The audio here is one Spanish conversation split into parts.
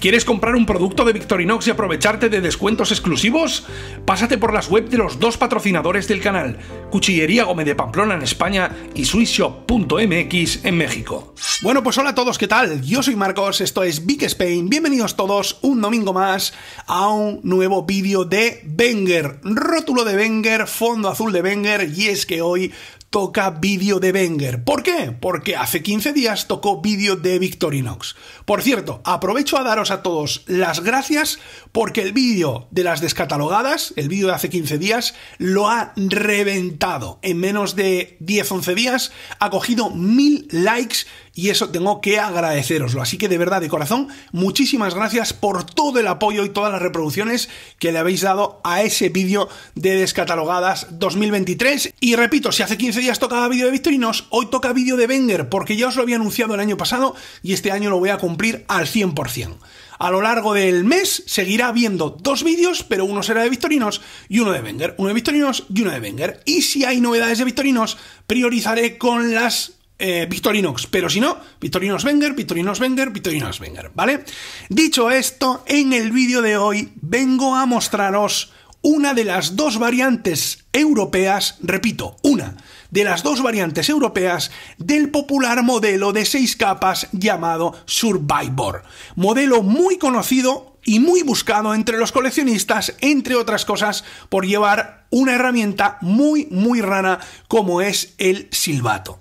¿Quieres comprar un producto de Victorinox y aprovecharte de descuentos exclusivos? Pásate por las webs de los dos patrocinadores del canal, Cuchillería Gómez de Pamplona en España y SwissShop.mx en México. Bueno, pues hola a todos, ¿qué tal? Yo soy Marcos, esto es Big Spain. Bienvenidos todos un domingo más a un nuevo vídeo de Wenger. Rótulo de Wenger, fondo azul de Wenger, y es que hoy toca vídeo de Wenger. ¿Por qué? Porque hace 15 días tocó vídeo de Victorinox. Por cierto, aprovecho a daros a todos las gracias porque el vídeo de las descatalogadas, el vídeo de hace 15 días, lo ha reventado. En menos de 10-11 días ha cogido mil likes y eso tengo que agradeceroslo. Así que de verdad, de corazón, muchísimas gracias por todo el apoyo y todas las reproducciones que le habéis dado a ese vídeo de Descatalogadas 2023. Y repito, si hace 15 días tocaba vídeo de Victorinos, hoy toca vídeo de Wenger, porque ya os lo había anunciado el año pasado y este año lo voy a cumplir al 100%. A lo largo del mes seguirá viendo dos vídeos, pero uno será de Victorinos y uno de Wenger. Uno de Victorinos y uno de Wenger. Y si hay novedades de Victorinos, priorizaré con las eh, Victorinox, pero si no, Victorinox Wenger, Victorinox Wenger, Victorinox Wenger, ¿vale? Dicho esto, en el vídeo de hoy vengo a mostraros una de las dos variantes europeas, repito, una de las dos variantes europeas del popular modelo de seis capas llamado Survivor. Modelo muy conocido y muy buscado entre los coleccionistas, entre otras cosas, por llevar una herramienta muy, muy rara como es el silbato.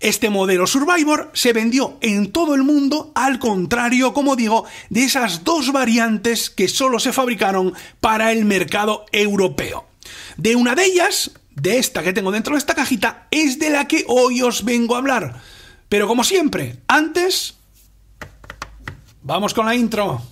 Este modelo Survivor se vendió en todo el mundo, al contrario, como digo, de esas dos variantes que solo se fabricaron para el mercado europeo. De una de ellas, de esta que tengo dentro de esta cajita, es de la que hoy os vengo a hablar. Pero como siempre, antes... Vamos con la intro.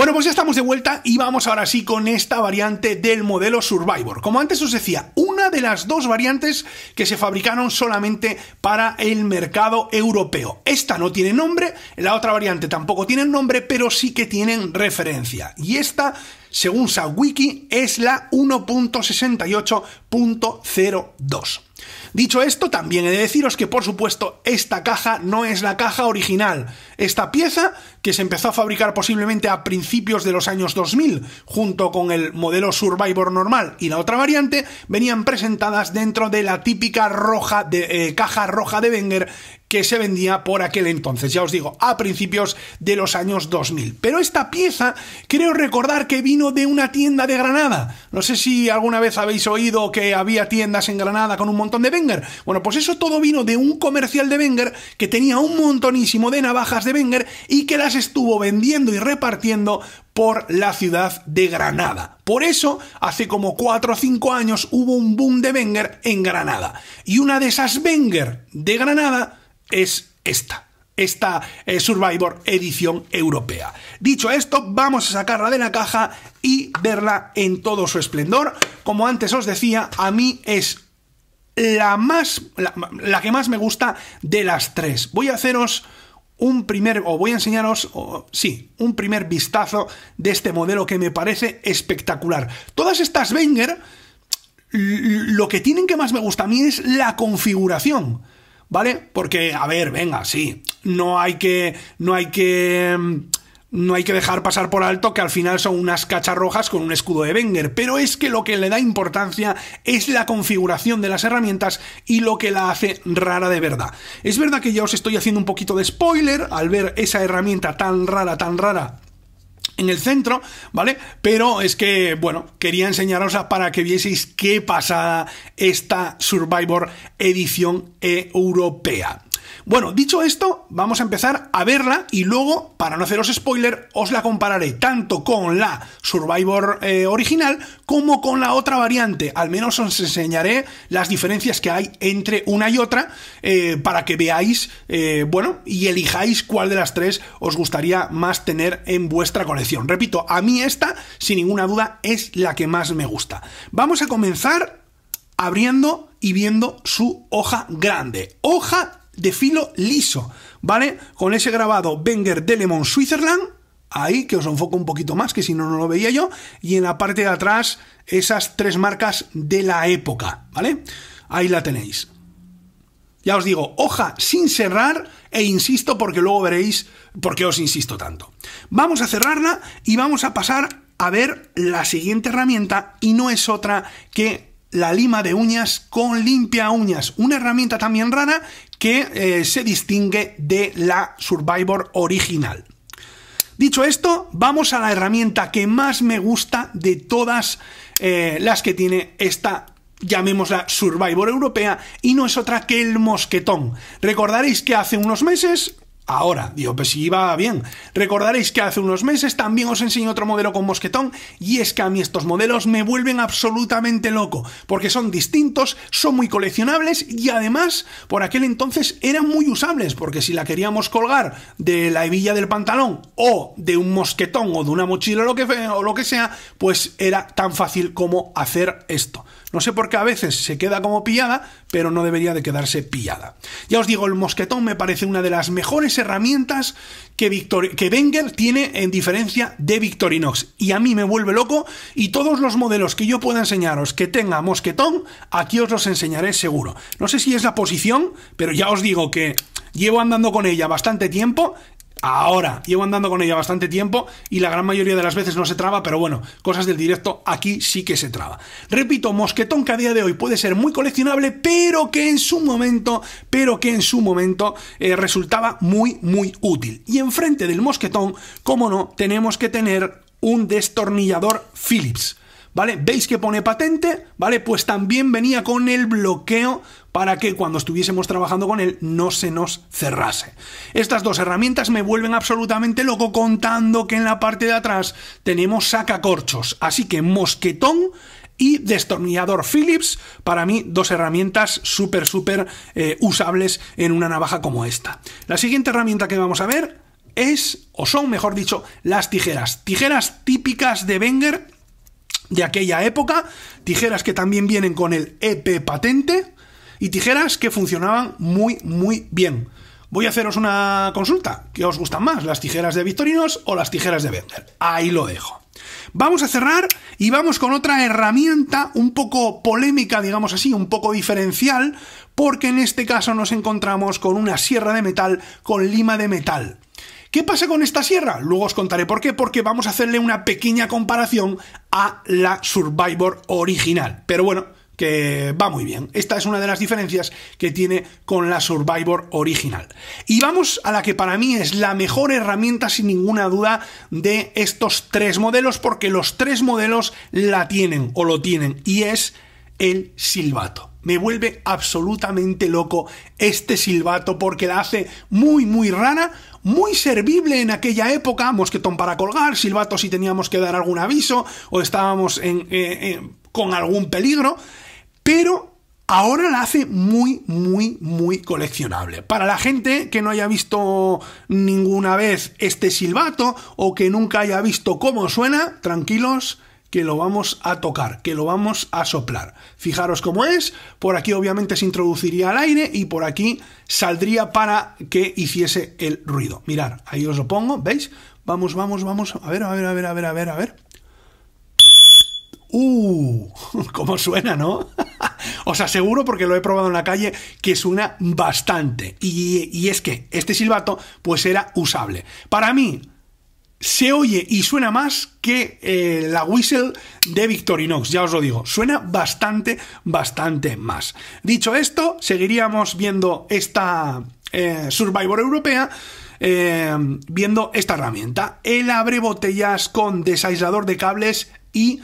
Bueno, pues ya estamos de vuelta y vamos ahora sí con esta variante del modelo Survivor. Como antes os decía, una de las dos variantes que se fabricaron solamente para el mercado europeo. Esta no tiene nombre, la otra variante tampoco tiene nombre, pero sí que tienen referencia. Y esta según SAWiki, es la 1.68.02. Dicho esto, también he de deciros que por supuesto esta caja no es la caja original. Esta pieza, que se empezó a fabricar posiblemente a principios de los años 2000, junto con el modelo Survivor normal y la otra variante, venían presentadas dentro de la típica eh, caja roja de Wenger que se vendía por aquel entonces, ya os digo, a principios de los años 2000. Pero esta pieza creo recordar que vino de una tienda de Granada. No sé si alguna vez habéis oído que había tiendas en Granada con un montón de Wenger. Bueno, pues eso todo vino de un comercial de Wenger que tenía un montonísimo de navajas de Wenger y que las estuvo vendiendo y repartiendo por la ciudad de Granada. Por eso, hace como 4 o 5 años hubo un boom de Wenger en Granada. Y una de esas Wenger de Granada es esta. Esta eh, Survivor edición europea. Dicho esto, vamos a sacarla de la caja y verla en todo su esplendor. Como antes os decía, a mí es la más. la, que más me gusta de las tres. Voy a haceros un primer, o voy a enseñaros, sí, un primer vistazo de este modelo que me parece espectacular. Todas estas Wenger, lo que tienen que más me gusta a mí es la configuración. ¿vale? Porque, a ver, venga, sí, no hay que, no hay que, mm, no hay que dejar pasar por alto que al final son unas cacharrojas con un escudo de Wenger, pero es que lo que le da importancia es la configuración de las herramientas y lo que la hace rara de verdad. Es verdad que ya os estoy haciendo un poquito de spoiler al ver esa herramienta tan rara, tan rara en el centro, ¿vale? Pero es que, bueno, quería enseñaros para que vieseis qué pasada esta Survivor edición europea. Bueno, dicho esto, vamos a empezar a verla y luego, para no haceros spoiler, os la compararé tanto con la Survivor eh, original como con la otra variante. Al menos os enseñaré las diferencias que hay entre una y otra eh, para que veáis, eh, bueno, y elijáis cuál de las tres os gustaría más tener en vuestra colección. Repito, a mí esta, sin ninguna duda, es la que más me gusta. Vamos a comenzar abriendo y viendo su hoja grande. Hoja de filo liso, ¿vale? Con ese grabado Wenger Delemon Switzerland, ahí que os enfoco un poquito más, que si no, no lo veía yo, y en la parte de atrás esas tres marcas de la época, ¿vale? Ahí la tenéis. Ya os digo, hoja sin cerrar e insisto porque luego veréis por qué os insisto tanto. Vamos a cerrarla y vamos a pasar a ver la siguiente herramienta y no es otra que la lima de uñas con limpia uñas, una herramienta también rara que eh, se distingue de la Survivor original. Dicho esto, vamos a la herramienta que más me gusta de todas eh, las que tiene esta llamémosla Survivor Europea, y no es otra que el mosquetón. Recordaréis que hace unos meses Ahora, digo, pues si iba bien. Recordaréis que hace unos meses también os enseñé otro modelo con mosquetón y es que a mí estos modelos me vuelven absolutamente loco, porque son distintos, son muy coleccionables y además por aquel entonces eran muy usables, porque si la queríamos colgar de la hebilla del pantalón o de un mosquetón o de una mochila lo que, o lo que sea, pues era tan fácil como hacer esto. No sé por qué a veces se queda como pillada, pero no debería de quedarse pillada. Ya os digo, el mosquetón me parece una de las mejores herramientas que, Victor, que Wenger tiene en diferencia de Victorinox. Y a mí me vuelve loco y todos los modelos que yo pueda enseñaros que tenga mosquetón, aquí os los enseñaré seguro. No sé si es la posición, pero ya os digo que llevo andando con ella bastante tiempo Ahora, llevo andando con ella bastante tiempo y la gran mayoría de las veces no se traba, pero bueno, cosas del directo aquí sí que se traba. Repito, mosquetón que a día de hoy puede ser muy coleccionable, pero que en su momento, pero que en su momento eh, resultaba muy, muy útil. Y enfrente del mosquetón, como no, tenemos que tener un destornillador Phillips. ¿vale? ¿Veis que pone patente? ¿Vale? Pues también venía con el bloqueo para que cuando estuviésemos trabajando con él no se nos cerrase. Estas dos herramientas me vuelven absolutamente loco contando que en la parte de atrás tenemos sacacorchos, así que mosquetón y destornillador Phillips, para mí dos herramientas súper, súper eh, usables en una navaja como esta. La siguiente herramienta que vamos a ver es, o son mejor dicho, las tijeras. Tijeras típicas de Wenger de aquella época, tijeras que también vienen con el EP patente y tijeras que funcionaban muy, muy bien. Voy a haceros una consulta. ¿Qué os gustan más, las tijeras de Victorinos o las tijeras de Bender? Ahí lo dejo. Vamos a cerrar y vamos con otra herramienta un poco polémica, digamos así, un poco diferencial, porque en este caso nos encontramos con una sierra de metal con lima de metal. ¿Qué pasa con esta sierra? Luego os contaré por qué, porque vamos a hacerle una pequeña comparación a la Survivor original. Pero bueno, que va muy bien. Esta es una de las diferencias que tiene con la Survivor original. Y vamos a la que para mí es la mejor herramienta sin ninguna duda de estos tres modelos, porque los tres modelos la tienen o lo tienen, y es el silbato. Me vuelve absolutamente loco este silbato porque la hace muy, muy rara, muy servible en aquella época, mosquetón para colgar, silbato si teníamos que dar algún aviso o estábamos eh, eh, con algún peligro, pero ahora la hace muy, muy, muy coleccionable. Para la gente que no haya visto ninguna vez este silbato o que nunca haya visto cómo suena, tranquilos, que lo vamos a tocar, que lo vamos a soplar. Fijaros cómo es, por aquí obviamente se introduciría el aire y por aquí saldría para que hiciese el ruido. Mirar, ahí os lo pongo, ¿veis? Vamos, vamos, vamos, a ver, a ver, a ver, a ver, a ver, a ver. ¡Uh! ¿Cómo suena, no? Os aseguro, porque lo he probado en la calle, que suena bastante. Y, y es que este silbato, pues era usable. Para mí, se oye y suena más que eh, la whistle de Victorinox, ya os lo digo, suena bastante, bastante más. Dicho esto, seguiríamos viendo esta eh, Survivor Europea. Eh, viendo esta herramienta. El abre botellas con desaislador de cables y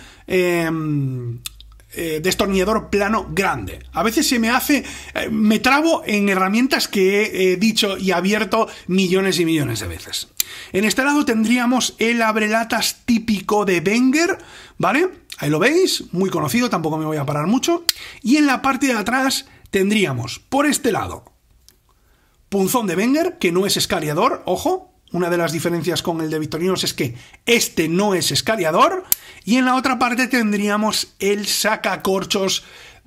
eh, destornillador plano grande. A veces se me hace, eh, me trabo en herramientas que he dicho y abierto millones y millones de veces. En este lado tendríamos el abrelatas típico de Wenger, ¿vale? Ahí lo veis, muy conocido, tampoco me voy a parar mucho. Y en la parte de atrás tendríamos, por este lado, punzón de Wenger, que no es escariador, ojo, una de las diferencias con el de Victorinos es que este no es escariador y en la otra parte tendríamos el sacacorchos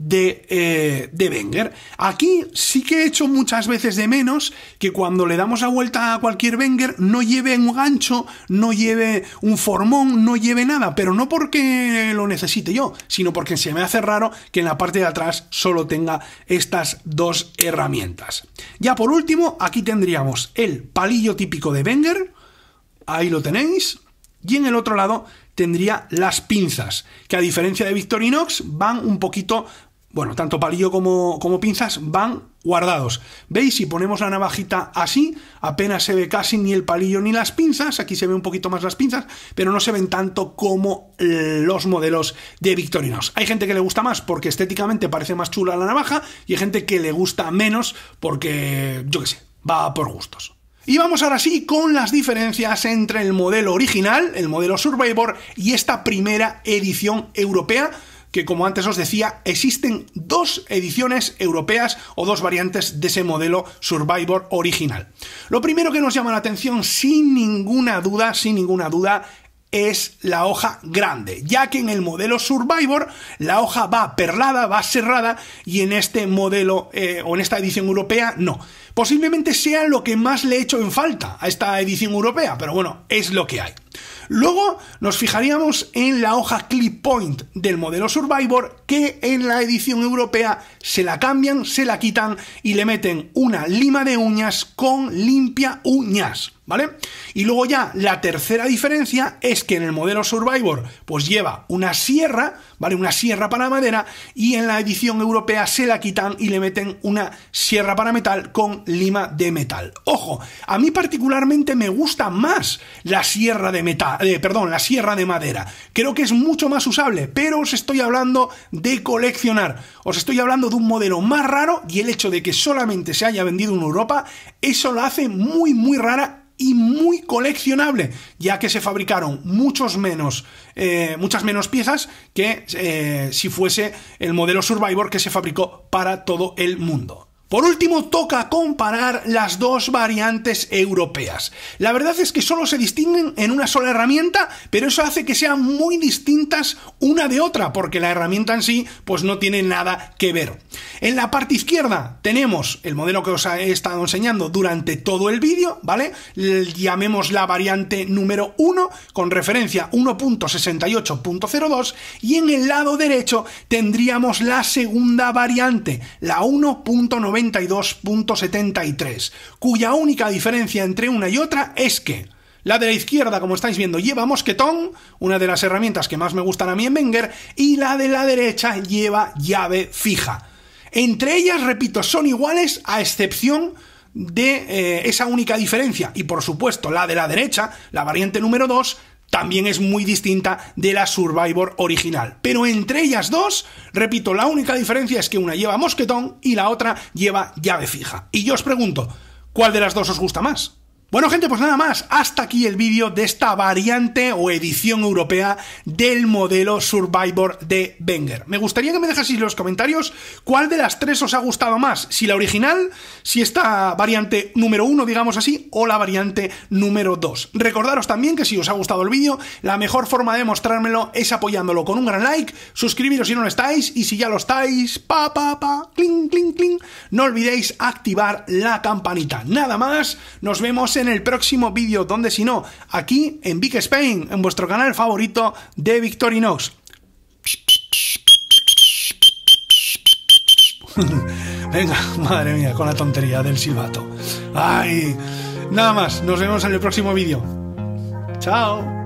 eh, de, Wenger. Aquí sí que he hecho muchas veces de menos que cuando le damos la vuelta a cualquier Wenger no lleve un gancho, no lleve un formón, no lleve nada, pero no porque lo necesite yo, sino porque se me hace raro que en la parte de atrás solo tenga estas dos herramientas. Ya por último, aquí tendríamos el palillo típico de Wenger, ahí lo tenéis, y en el otro lado tendría las pinzas, que a diferencia de Victorinox van un poquito bueno, tanto palillo como, como pinzas van guardados. ¿Veis? Si ponemos la navajita así, apenas se ve casi ni el palillo ni las pinzas. Aquí se ve un poquito más las pinzas, pero no se ven tanto como los modelos de Victorinox. Hay gente que le gusta más porque estéticamente parece más chula la navaja y hay gente que le gusta menos porque, yo qué sé, va por gustos. Y vamos ahora sí con las diferencias entre el modelo original, el modelo Survivor, y esta primera edición europea, que como antes os decía, existen dos ediciones europeas o dos variantes de ese modelo Survivor original. Lo primero que nos llama la atención, sin ninguna duda, sin ninguna duda, es la hoja grande, ya que en el modelo Survivor la hoja va perlada, va cerrada y en este modelo eh, o en esta edición europea no. Posiblemente sea lo que más le he hecho en falta a esta edición europea, pero bueno, es lo que hay. Luego nos fijaríamos en la hoja clip point del modelo Survivor que en la edición europea se la cambian, se la quitan y le meten una lima de uñas con limpia uñas. ¿vale? Y luego ya la tercera diferencia es que en el modelo Survivor pues lleva una sierra, ¿vale? Una sierra para madera y en la edición europea se la quitan y le meten una sierra para metal con lima de metal. Ojo, a mí particularmente me gusta más la sierra de metal, eh, perdón, la sierra de madera. Creo que es mucho más usable, pero os estoy hablando de coleccionar. Os estoy hablando de un modelo más raro y el hecho de que solamente se haya vendido en Europa, eso lo hace muy muy rara y muy coleccionable, ya que se fabricaron muchos menos, eh, muchas menos piezas que eh, si fuese el modelo Survivor que se fabricó para todo el mundo. Por último, toca comparar las dos variantes europeas. La verdad es que solo se distinguen en una sola herramienta, pero eso hace que sean muy distintas una de otra, porque la herramienta en sí pues no tiene nada que ver. En la parte izquierda tenemos el modelo que os he estado enseñando durante todo el vídeo, ¿vale? Llamemos la variante número 1 con referencia 1.68.02 y en el lado derecho tendríamos la segunda variante, la 1.90 92.73, cuya única diferencia entre una y otra es que la de la izquierda, como estáis viendo, lleva mosquetón, una de las herramientas que más me gustan a mí en Wenger, y la de la derecha lleva llave fija. Entre ellas, repito, son iguales a excepción de eh, esa única diferencia. Y por supuesto, la de la derecha, la variante número 2, también es muy distinta de la Survivor original. Pero entre ellas dos, repito, la única diferencia es que una lleva mosquetón y la otra lleva llave fija. Y yo os pregunto, ¿cuál de las dos os gusta más? Bueno gente, pues nada más, hasta aquí el vídeo de esta variante o edición europea del modelo Survivor de Wenger. Me gustaría que me dejaseis en los comentarios cuál de las tres os ha gustado más, si la original, si esta variante número uno, digamos así, o la variante número 2. Recordaros también que si os ha gustado el vídeo, la mejor forma de mostrármelo es apoyándolo con un gran like, suscribiros si no lo estáis y si ya lo estáis, pa pa pa, cling cling cling, no olvidéis activar la campanita. Nada más, nos vemos en en el próximo vídeo, donde si no, aquí en Big Spain, en vuestro canal favorito de Victorinox. Venga, madre mía, con la tontería del silbato. Ay, nada más, nos vemos en el próximo vídeo. Chao.